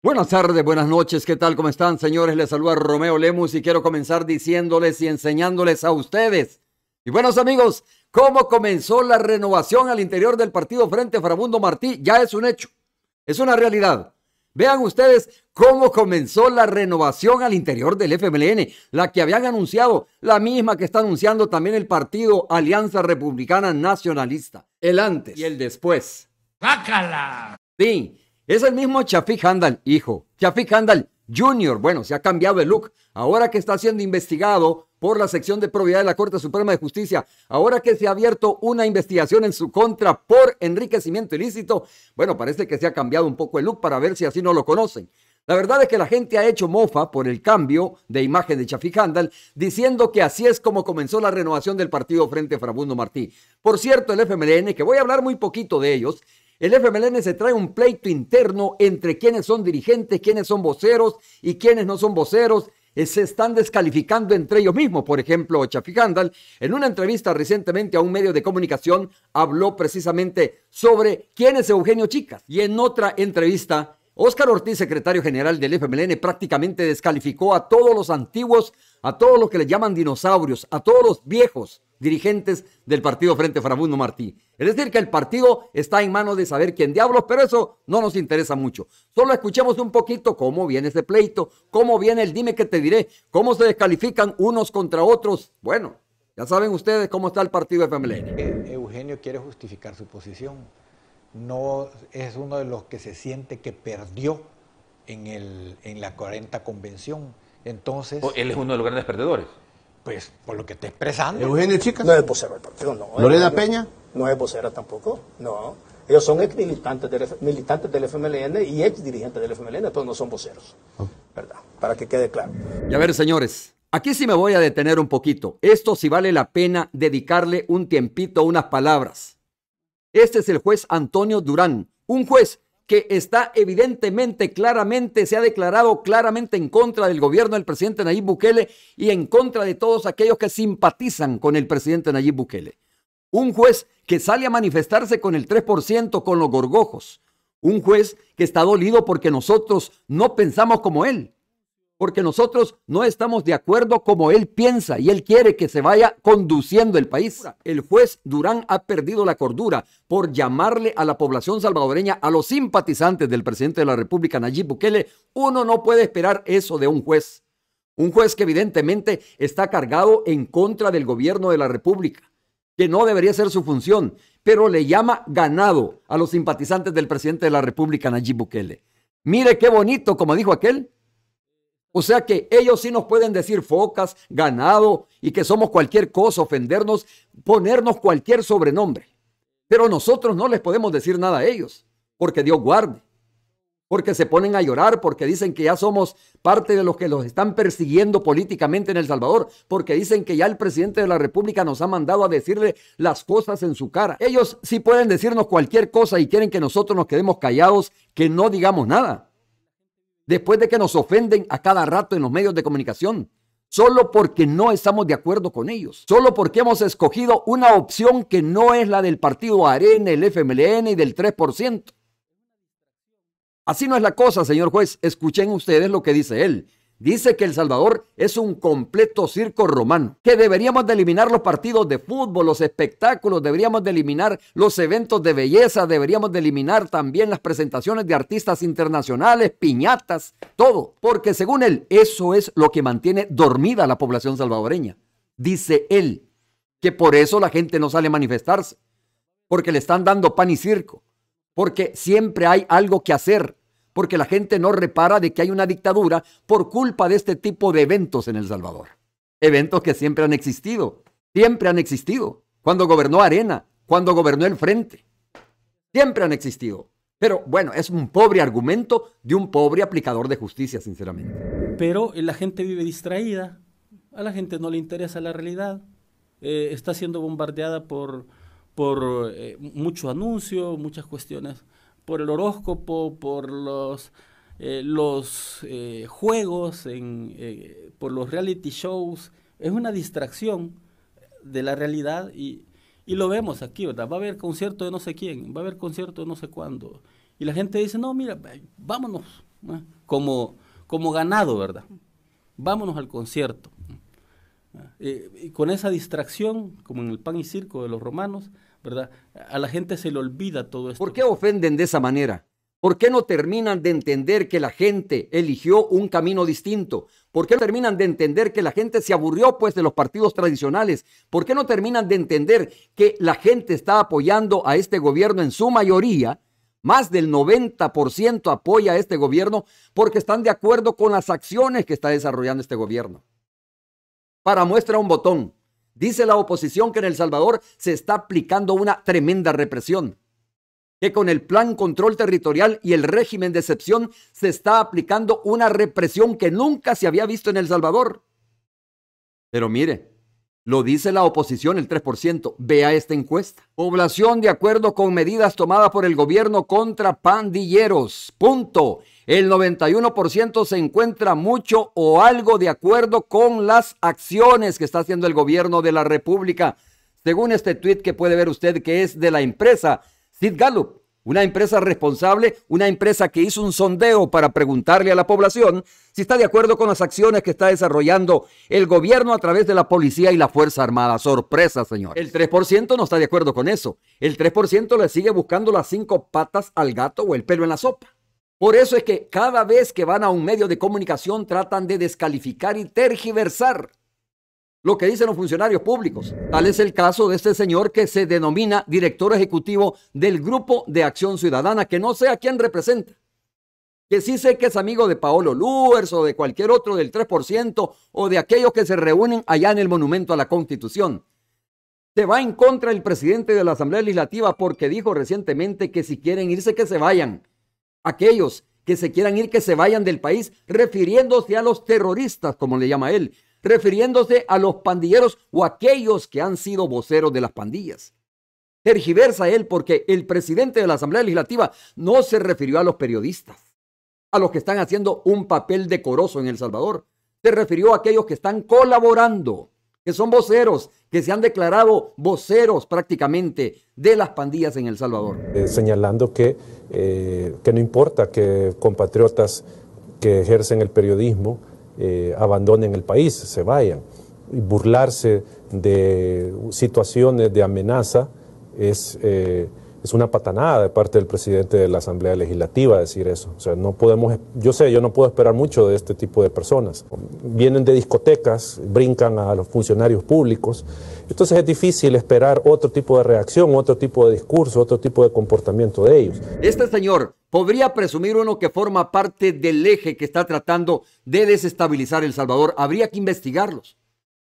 Buenas tardes, buenas noches, ¿qué tal? ¿Cómo están, señores? Les saluda Romeo Lemus y quiero comenzar diciéndoles y enseñándoles a ustedes. Y buenos amigos, ¿cómo comenzó la renovación al interior del partido Frente Farabundo Martí? Ya es un hecho, es una realidad. Vean ustedes cómo comenzó la renovación al interior del FMLN, la que habían anunciado, la misma que está anunciando también el partido Alianza Republicana Nacionalista, el antes y el después. ¡Bácala! Sí, es el mismo Chafik Handal, hijo. Chafik Handal Jr., bueno, se ha cambiado el look. Ahora que está siendo investigado por la sección de probidad de la Corte Suprema de Justicia, ahora que se ha abierto una investigación en su contra por enriquecimiento ilícito, bueno, parece que se ha cambiado un poco el look para ver si así no lo conocen. La verdad es que la gente ha hecho mofa por el cambio de imagen de Chafik Handal, diciendo que así es como comenzó la renovación del partido frente a Frabundo Martí. Por cierto, el FMLN, que voy a hablar muy poquito de ellos, el FMLN se trae un pleito interno entre quienes son dirigentes, quienes son voceros y quienes no son voceros. Eh, se están descalificando entre ellos mismos. Por ejemplo, Chafi Gandal, en una entrevista recientemente a un medio de comunicación, habló precisamente sobre quién es Eugenio Chicas. Y en otra entrevista, Óscar Ortiz, secretario general del FMLN, prácticamente descalificó a todos los antiguos, a todos los que le llaman dinosaurios, a todos los viejos, dirigentes del partido Frente Farabundo Martí. Es decir, que el partido está en manos de saber quién diablos, pero eso no nos interesa mucho. Solo escuchemos un poquito cómo viene ese pleito, cómo viene el dime que te diré, cómo se descalifican unos contra otros. Bueno, ya saben ustedes cómo está el partido de FMLN. E-, Eugenio quiere justificar su posición. No es uno de los que se siente que perdió en, el, en la 40 convención. Entonces. Él es uno de los grandes perdedores. Pues, por lo que está expresando. ¿Eugenio Chicas? No es vocero del partido, no. ¿Lorena Peña? No es vocera tampoco, no. Ellos son ex militantes del, FMLN y ex dirigentes del FMLN, Todos no son voceros. Ah. ¿Verdad? Para que quede claro. Y a ver, señores, aquí sí me voy a detener un poquito. Esto sí vale la pena dedicarle un tiempito, a unas palabras. Este es el juez Antonio Durán, un juez que está evidentemente, claramente, se ha declarado claramente en contra del gobierno del presidente Nayib Bukele y en contra de todos aquellos que simpatizan con el presidente Nayib Bukele. Un juez que sale a manifestarse con el 3%, con los gorgojos. Un juez que está dolido porque nosotros no pensamos como él porque nosotros no estamos de acuerdo como él piensa y él quiere que se vaya conduciendo el país. El juez Durán ha perdido la cordura por llamarle a la población salvadoreña, a los simpatizantes del presidente de la República, Nayib Bukele. Uno no puede esperar eso de un juez. Un juez que evidentemente está cargado en contra del gobierno de la República, que no debería ser su función, pero le llama ganado a los simpatizantes del presidente de la República, Nayib Bukele. Mire qué bonito, como dijo aquel, o sea que ellos sí nos pueden decir focas, ganado y que somos cualquier cosa, ofendernos, ponernos cualquier sobrenombre. Pero nosotros no les podemos decir nada a ellos, porque Dios guarde. Porque se ponen a llorar, porque dicen que ya somos parte de los que los están persiguiendo políticamente en El Salvador, porque dicen que ya el presidente de la República nos ha mandado a decirle las cosas en su cara. Ellos sí pueden decirnos cualquier cosa y quieren que nosotros nos quedemos callados, que no digamos nada después de que nos ofenden a cada rato en los medios de comunicación, solo porque no estamos de acuerdo con ellos, solo porque hemos escogido una opción que no es la del partido Arena, el FMLN y del 3%. Así no es la cosa, señor juez. Escuchen ustedes lo que dice él dice que El Salvador es un completo circo romano, que deberíamos de eliminar los partidos de fútbol, los espectáculos, deberíamos de eliminar los eventos de belleza, deberíamos de eliminar también las presentaciones de artistas internacionales, piñatas, todo, porque según él, eso es lo que mantiene dormida la población salvadoreña. Dice él que por eso la gente no sale a manifestarse, porque le están dando pan y circo, porque siempre hay algo que hacer, porque la gente no repara de que hay una dictadura por culpa de este tipo de eventos en El Salvador. Eventos que siempre han existido, siempre han existido. Cuando gobernó Arena, cuando gobernó el Frente, siempre han existido. Pero bueno, es un pobre argumento de un pobre aplicador de justicia, sinceramente. Pero eh, la gente vive distraída, a la gente no le interesa la realidad, eh, está siendo bombardeada por, eh, mucho anuncio, muchas cuestiones por el horóscopo, por los, eh, los eh, juegos, eh, por los reality shows. Es una distracción de la realidad y, lo vemos aquí, ¿verdad? Va a haber concierto de no sé quién, va a haber concierto de no sé cuándo. Y la gente dice, no, mira, vámonos, como, como ganado, ¿verdad? Vámonos al concierto. Ah, y con esa distracción, como en el pan y circo de los romanos, ¿verdad? A la gente se le olvida todo esto. ¿Por qué ofenden de esa manera? ¿Por qué no terminan de entender que la gente eligió un camino distinto? ¿Por qué no terminan de entender que la gente se aburrió pues de los partidos tradicionales? ¿Por qué no terminan de entender que la gente está apoyando a este gobierno en su mayoría? Más del 90% apoya a este gobierno porque están de acuerdo con las acciones que está desarrollando este gobierno. Para muestra un botón, Dice la oposición que en El Salvador se está aplicando una tremenda represión, que con el plan control territorial y el régimen de excepción se está aplicando una represión que nunca se había visto en El Salvador. Pero mire, lo dice la oposición, el 3%. Vea esta encuesta. Población de acuerdo con medidas tomadas por el gobierno contra pandilleros. Punto. El 91% se encuentra mucho o algo de acuerdo con las acciones que está haciendo el gobierno de la República. Según este tweet que puede ver usted que es de la empresa Sid Gallup. Una empresa responsable, una empresa que hizo un sondeo para preguntarle a la población si está de acuerdo con las acciones que está desarrollando el gobierno a través de la policía y la Fuerza Armada. Sorpresa, señor. El 3% no está de acuerdo con eso. El 3% le sigue buscando las cinco patas al gato o el pelo en la sopa. Por eso es que cada vez que van a un medio de comunicación tratan de descalificar y tergiversar lo que dicen los funcionarios públicos. Tal es el caso de este señor que se denomina director ejecutivo del Grupo de Acción Ciudadana, que no sé a quién representa. Que sí sé que es amigo de Paolo Luers o de cualquier otro del 3% o de aquellos que se reúnen allá en el Monumento a la Constitución. Se va en contra el presidente de la Asamblea Legislativa porque dijo recientemente que si quieren irse, que se vayan. Aquellos que se quieran ir, que se vayan del país, refiriéndose a los terroristas, como le llama él, refiriéndose a los pandilleros o aquellos que han sido voceros de las pandillas. Tergiversa él porque el presidente de la Asamblea Legislativa no se refirió a los periodistas, a los que están haciendo un papel decoroso en El Salvador. Se refirió a aquellos que están colaborando, que son voceros, que se han declarado voceros prácticamente de las pandillas en El Salvador. Eh, señalando eh, que no importa que compatriotas que ejercen el periodismo eh, abandonen el país, se vayan. Y burlarse de situaciones de amenaza es... Eh, es una patanada de parte del presidente de la Asamblea Legislativa decir eso. O sea, no podemos, yo sé, yo no puedo esperar mucho de este tipo de personas. Vienen de discotecas, brincan a los funcionarios públicos. Entonces es difícil esperar otro tipo de reacción, otro tipo de discurso, otro tipo de comportamiento de ellos. Este señor podría presumir uno que forma parte del eje que está tratando de desestabilizar El Salvador. Habría que investigarlos.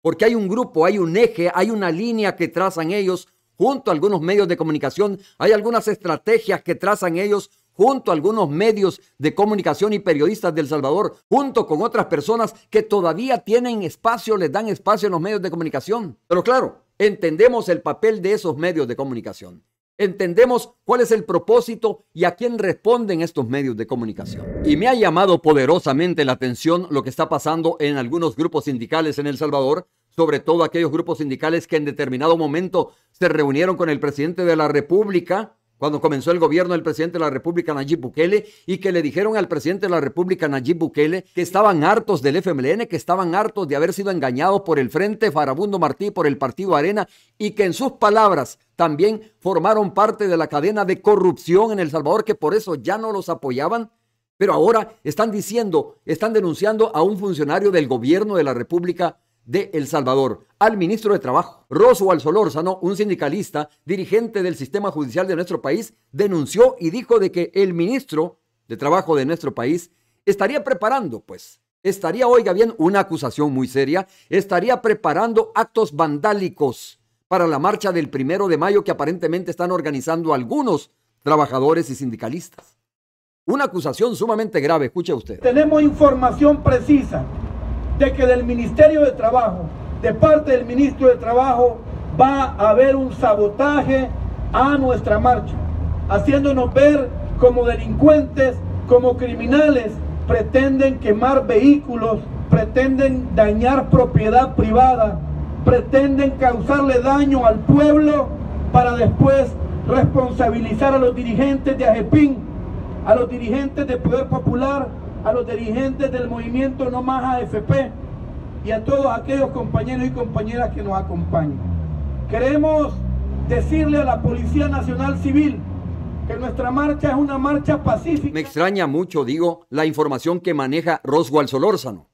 Porque hay un grupo, hay un eje, hay una línea que trazan ellos junto a algunos medios de comunicación, hay algunas estrategias que trazan ellos junto a algunos medios de comunicación y periodistas del Salvador, junto con otras personas que todavía tienen espacio, les dan espacio en los medios de comunicación. Pero claro, entendemos el papel de esos medios de comunicación. Entendemos cuál es el propósito y a quién responden estos medios de comunicación. Y me ha llamado poderosamente la atención lo que está pasando en algunos grupos sindicales en El Salvador, sobre todo aquellos grupos sindicales que en determinado momento se reunieron con el presidente de la República, cuando comenzó el gobierno del presidente de la República Nayib Bukele, y que le dijeron al presidente de la República Nayib Bukele que estaban hartos del FMLN, que estaban hartos de haber sido engañados por el Frente Farabundo Martí, por el Partido Arena, y que en sus palabras también formaron parte de la cadena de corrupción en El Salvador, que por eso ya no los apoyaban. Pero ahora están diciendo, están denunciando a un funcionario del gobierno de la República de El Salvador al ministro de Trabajo. Roso Solórzano, un sindicalista, dirigente del sistema judicial de nuestro país, denunció y dijo de que el ministro de Trabajo de nuestro país estaría preparando, pues, estaría, oiga bien, una acusación muy seria, estaría preparando actos vandálicos para la marcha del primero de mayo que aparentemente están organizando algunos trabajadores y sindicalistas. Una acusación sumamente grave, escuche usted. Tenemos información precisa de que del Ministerio de Trabajo, de parte del Ministro de Trabajo, va a haber un sabotaje a nuestra marcha, haciéndonos ver como delincuentes, como criminales, pretenden quemar vehículos, pretenden dañar propiedad privada, pretenden causarle daño al pueblo para después responsabilizar a los dirigentes de AGEPIN, a los dirigentes de Poder Popular, a los dirigentes del movimiento No Más AFP y a todos aquellos compañeros y compañeras que nos acompañan. Queremos decirle a la Policía Nacional Civil que nuestra marcha es una marcha pacífica. Me extraña mucho, digo, la información que maneja Roswell Solórzano.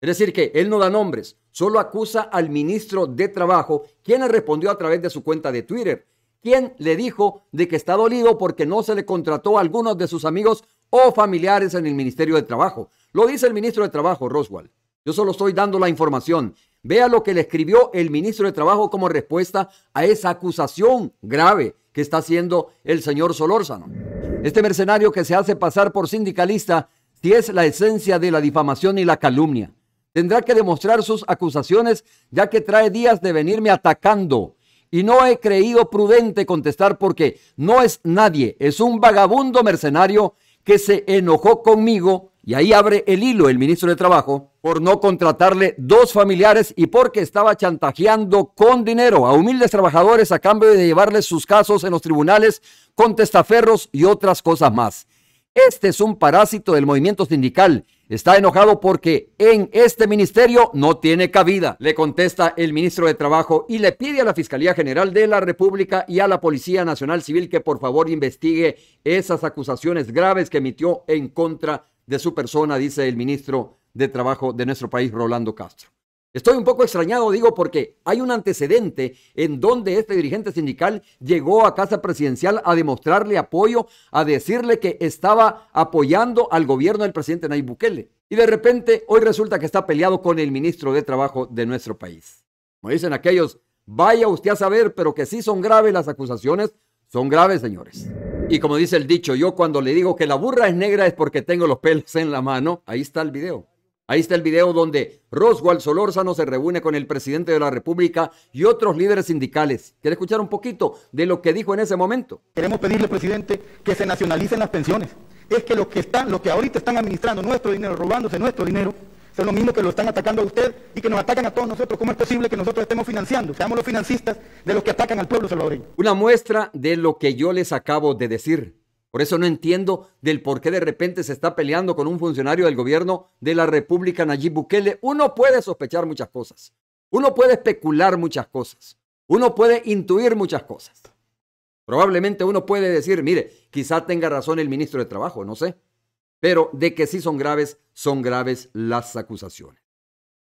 Es decir, que él no da nombres, solo acusa al ministro de Trabajo, quien le respondió a través de su cuenta de Twitter, quien le dijo de que está dolido porque no se le contrató a algunos de sus amigos o familiares en el Ministerio de Trabajo. Lo dice el ministro de Trabajo, Roswell. Yo solo estoy dando la información. Vea lo que le escribió el ministro de Trabajo como respuesta a esa acusación grave que está haciendo el señor Solórzano. Este mercenario que se hace pasar por sindicalista, si es la esencia de la difamación y la calumnia, tendrá que demostrar sus acusaciones ya que trae días de venirme atacando. Y no he creído prudente contestar porque no es nadie, es un vagabundo mercenario que se enojó conmigo, y ahí abre el hilo el ministro de Trabajo, por no contratarle dos familiares y porque estaba chantajeando con dinero a humildes trabajadores a cambio de llevarles sus casos en los tribunales con testaferros y otras cosas más. Este es un parásito del movimiento sindical está enojado porque en este ministerio no tiene cabida, le contesta el ministro de Trabajo y le pide a la Fiscalía General de la República y a la Policía Nacional Civil que por favor investigue esas acusaciones graves que emitió en contra de su persona, dice el ministro de Trabajo de nuestro país, Rolando Castro. Estoy un poco extrañado, digo, porque hay un antecedente en donde este dirigente sindical llegó a Casa Presidencial a demostrarle apoyo, a decirle que estaba apoyando al gobierno del presidente Nayib Bukele. Y de repente hoy resulta que está peleado con el ministro de Trabajo de nuestro país. Como dicen aquellos, vaya usted a saber, pero que sí son graves las acusaciones, son graves, señores. Y como dice el dicho, yo cuando le digo que la burra es negra es porque tengo los pelos en la mano, ahí está el video. Ahí está el video donde Roswald Solórzano se reúne con el presidente de la República y otros líderes sindicales. ¿Quiere escuchar un poquito de lo que dijo en ese momento? Queremos pedirle, presidente, que se nacionalicen las pensiones. Es que los que están, los que ahorita están administrando nuestro dinero, robándose nuestro dinero, son los mismos que lo están atacando a usted y que nos atacan a todos nosotros. ¿Cómo es posible que nosotros estemos financiando? Seamos los financistas de los que atacan al pueblo salvadoreño. Una muestra de lo que yo les acabo de decir. Por eso no entiendo del por qué de repente se está peleando con un funcionario del gobierno de la República Nayib Bukele. Uno puede sospechar muchas cosas. Uno puede especular muchas cosas. Uno puede intuir muchas cosas. Probablemente uno puede decir, mire, quizá tenga razón el ministro de Trabajo, no sé. Pero de que sí son graves, son graves las acusaciones.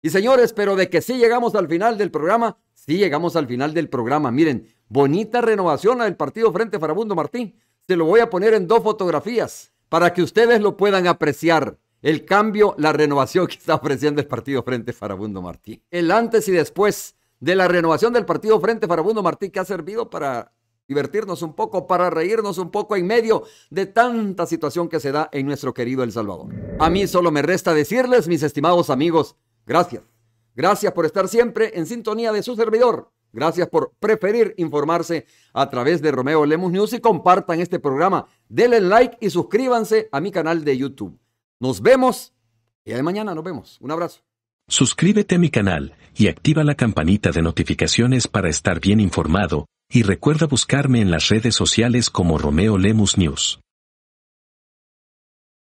Y señores, pero de que sí llegamos al final del programa, sí llegamos al final del programa. Miren, bonita renovación al del partido Frente Farabundo Martín. Se lo voy a poner en dos fotografías para que ustedes lo puedan apreciar. El cambio, la renovación que está ofreciendo el Partido Frente Farabundo Martí. El antes y después de la renovación del Partido Frente Farabundo Martí que ha servido para divertirnos un poco, para reírnos un poco en medio de tanta situación que se da en nuestro querido El Salvador. A mí solo me resta decirles, mis estimados amigos, gracias. Gracias por estar siempre en sintonía de su servidor, Gracias por preferir informarse a través de Romeo Lemus News y compartan este programa. Denle like y suscríbanse a mi canal de YouTube. Nos vemos y de mañana nos vemos. Un abrazo. Suscríbete a mi canal y activa la campanita de notificaciones para estar bien informado y recuerda buscarme en las redes sociales como Romeo Lemus News.